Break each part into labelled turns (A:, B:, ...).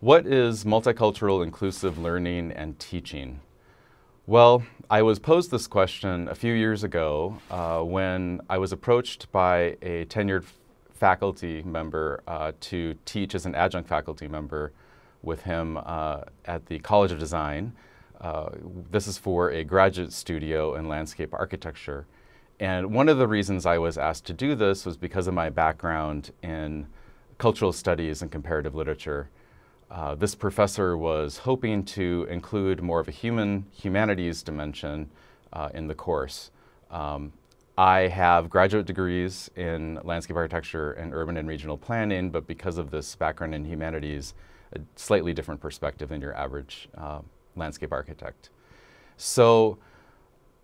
A: What is multicultural inclusive learning and teaching? Well, I was posed this question a few years ago uh, when I was approached by a tenured faculty member uh, to teach as an adjunct faculty member with him uh, at the College of Design. Uh, this is for a graduate studio in landscape architecture. And one of the reasons I was asked to do this was because of my background in cultural studies and comparative literature. Uh, this professor was hoping to include more of a human humanities dimension uh, in the course. Um, I have graduate degrees in landscape architecture and urban and regional planning, but because of this background in humanities, a slightly different perspective than your average uh, landscape architect. So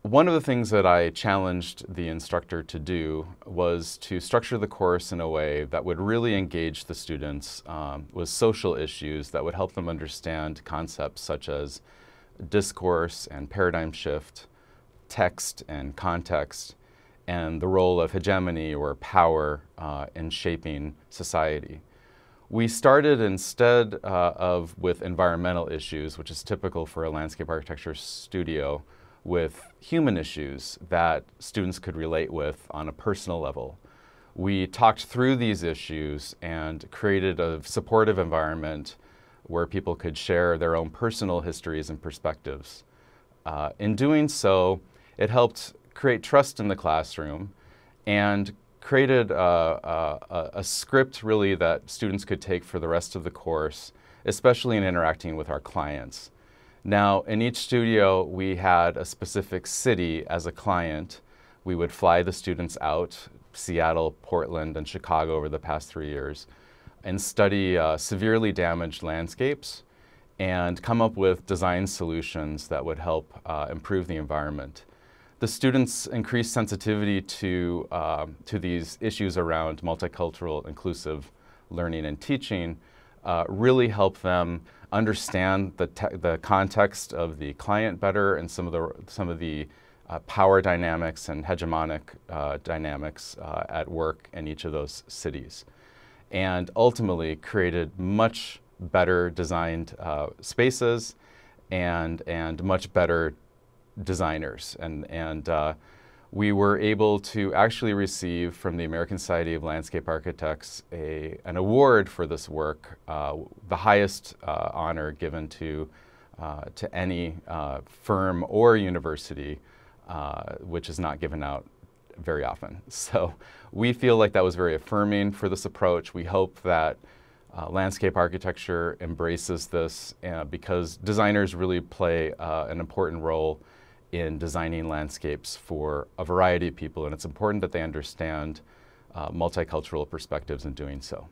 A: one of the things that I challenged the instructor to do was to structure the course in a way that would really engage the students um, with social issues that would help them understand concepts such as discourse and paradigm shift, text and context, and the role of hegemony or power uh, in shaping society. We started instead uh, of with environmental issues, which is typical for a landscape architecture studio, with human issues that students could relate with on a personal level. We talked through these issues and created a supportive environment where people could share their own personal histories and perspectives. Uh, in doing so, it helped create trust in the classroom and created a, uh, uh, a, a, script really that students could take for the rest of the course, especially in interacting with our clients. Now, in each studio, we had a specific city as a client. We would fly the students out, Seattle, Portland, and Chicago over the past three years, and study uh, severely damaged landscapes and come up with design solutions that would help uh, improve the environment. The students increased sensitivity to, uh, to these issues around multicultural, inclusive learning and teaching, uh, really help them understand the, the context of the client better and some of the, some of the uh, power dynamics and hegemonic uh, dynamics uh, at work in each of those cities. And ultimately created much better designed uh, spaces and, and much better designers. And, and uh, we were able to actually receive from the American Society of Landscape Architects a, an award for this work, uh, the highest uh, honor given to, uh, to any uh, firm or university, uh, which is not given out very often. So we feel like that was very affirming for this approach. We hope that uh, landscape architecture embraces this because designers really play an important role in designing landscapes for a variety of people, and it's important that they understand uh, multicultural perspectives in doing so.